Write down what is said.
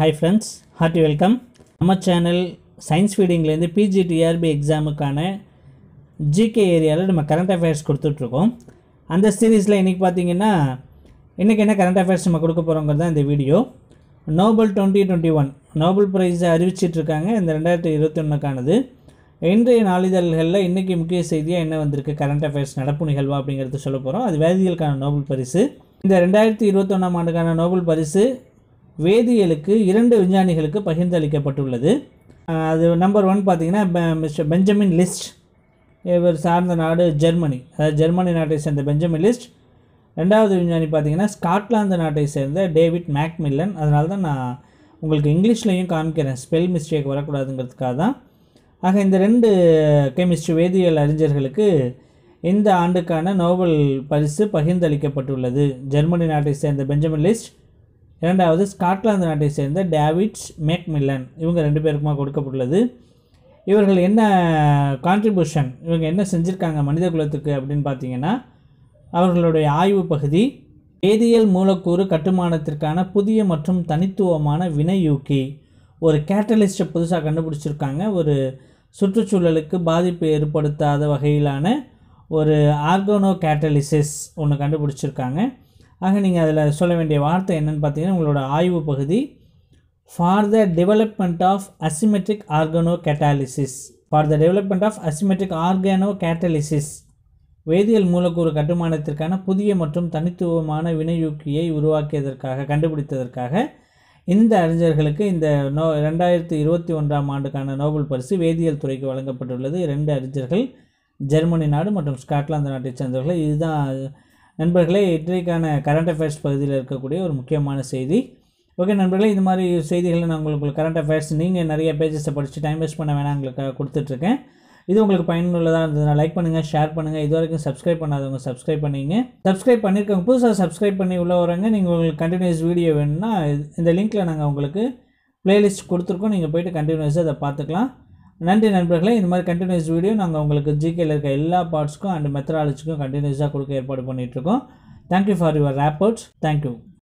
hi friends hearty welcome நம்ம channel science ஃபீடிங்லேருந்து PGTRB எக்ஸாமுக்கான ஜிகே ஏரியாவில் நம்ம கரண்ட் அஃபேர்ஸ் கொடுத்துட்ருக்கோம் அந்த சீரீஸில் இன்றைக்கி பார்த்தீங்கன்னா இன்றைக்கி என்ன கரண்ட் அஃபேர்ஸ் நம்ம கொடுக்க போகிறோங்கிறது தான் இந்த video Nobel twenty twenty one Nobel ப்ரைஸை அறிவிச்சிட்ருக்காங்க இந்த ரெண்டாயிரத்தி ஒன்றுக்கானது இன்றைய நாளிதழ்களில் இன்றைக்கி முக்கிய செய்தியாக என்ன வந்திருக்கு கரண்ட் அஃபேர்ஸ் நடப்பு நிகழ்வா அப்படிங்கிறது சொல்ல போகிறோம் அது வேதியியலுக்கான நோபல் பரிசு இந்த ரெண்டாயிரத்தி இருபத்தொன்னாம் ஆண்டுக்கான நோபல் பரிசு வேதியியலுக்கு இரண்டு விஞ்ஞானிகளுக்கு பகிர்ந்தளிக்கப்பட்டுள்ளது அது நம்பர் ஒன் பார்த்திங்கன்னா மிஸ்டர் பெஞ்சமின் லிஸ்ட் இவர் சார்ந்த நாடு ஜெர்மனி அதாவது ஜெர்மனி நாட்டை சேர்ந்த பெஞ்சமின் லிஸ்ட் ரெண்டாவது விஞ்ஞானி பார்த்திங்கன்னா ஸ்காட்லாந்து நாட்டை சேர்ந்த டேவிட் மேக்மில்லன் அதனால தான் நான் உங்களுக்கு இங்கிலீஷ்லேயும் காமிக்கிறேன் ஸ்பெல் மிஸ்டேக் வரக்கூடாதுங்கிறதுக்காக தான் ஆக இந்த ரெண்டு கெமிஸ்ட்ரி வேதியியல் அறிஞர்களுக்கு இந்த ஆண்டுக்கான நோபல் பரிசு பகிர்ந்தளிக்கப்பட்டுள்ளது ஜெர்மனி நாட்டை சேர்ந்த பெஞ்சமின் லிஸ்ட் இரண்டாவது ஸ்காட்லாந்து நாட்டை சேர்ந்த டேவிட்ஸ் மேக்மில்லன் இவங்க ரெண்டு பேருக்குமா கொடுக்கப்பட்டுள்ளது இவர்கள் என்ன கான்ட்ரிபியூஷன் இவங்க என்ன செஞ்சுருக்காங்க மனித குலத்துக்கு அப்படின்னு பார்த்தீங்கன்னா அவர்களுடைய ஆய்வு பகுதி வேதியியல் மூலக்கூறு கட்டுமானத்திற்கான புதிய மற்றும் தனித்துவமான வினையூக்கி ஒரு கேட்டலிஸ்ட்டை புதுசாக கண்டுபிடிச்சிருக்காங்க ஒரு சுற்றுச்சூழலுக்கு பாதிப்பு ஏற்படுத்தாத வகையிலான ஒரு ஆர்கோனோ கேட்டலிசிஸ் ஒன்று கண்டுபிடிச்சிருக்காங்க ஆக நீங்கள் அதில் சொல்ல வேண்டிய வார்த்தை என்னென்னு பார்த்தீங்கன்னா உங்களோட ஆய்வு பகுதி for the development of asymmetric organocatalysis for the development of asymmetric organocatalysis வேதியியல் மூலக்கூறு கட்டுமானத்திற்கான புதிய மற்றும் தனித்துவமான வினையூக்கியை உருவாக்கியதற்காக கண்டுபிடித்ததற்காக இந்த அறிஞர்களுக்கு இந்த நோ ரெண்டாயிரத்தி இருபத்தி ஒன்றாம் ஆண்டுக்கான நோபல் பரிசு வேதியியல் துறைக்கு வழங்கப்பட்டுள்ளது ரெண்டு அறிஞர்கள் ஜெர்மனி நாடு மற்றும் ஸ்காட்லாந்து நாட்டைச் சேர்ந்தவர்கள் இதுதான் நண்பர்களே இன்றைக்கான கரண்ட் அஃபேர்ஸ் பகுதியில் இருக்கக்கூடிய ஒரு முக்கியமான செய்தி ஓகே நண்பர்களே இது மாதிரி செய்திகளை நான் உங்களுக்கு கரண்ட் அஃபேர்ஸ் நீங்கள் நிறைய பேஜஸை படித்து டைம் வேஸ்ட் பண்ண வேணாம் உங்களுக்கு கொடுத்துட்ருக்கேன் இது உங்களுக்கு பயனுள்ளதாக இருந்ததுனால் லைக் பண்ணுங்கள் ஷேர் பண்ணுங்கள் இது வரைக்கும் சப்ஸ்கிரைப் பண்ணாதவங்க சப்ஸ்கிரைப் பண்ணிங்க சப்ஸ்கிரைப் பண்ணியிருக்கவங்க புதுசாக சப்ஸ்கிரைப் பண்ணி உள்ளே வரவங்க நீங்கள் உங்களுக்கு கண்டினியூஸ் வீடியோ வேணும்னா இந்த லிங்க்கில் நாங்கள் உங்களுக்கு ப்ளேலிஸ்ட் கொடுத்துருக்கோம் நீங்கள் போய்ட்டு கண்டினியூஸாக அதை பார்த்துக்கலாம் நன்றி நண்பர்களே இந்த மாதிரி கண்டினியூஸ் வீடியோ நாங்கள் உங்களுக்கு ஜிகேயில் இருக்க எல்லா பார்ட்ஸுக்கும் அண்ட் மெத்தடாலஜிக்கும் கண்டினியூஸாக கொடுக்க ஏற்பாடு பண்ணிகிட்ருக்கோம் thank you for your supports thank you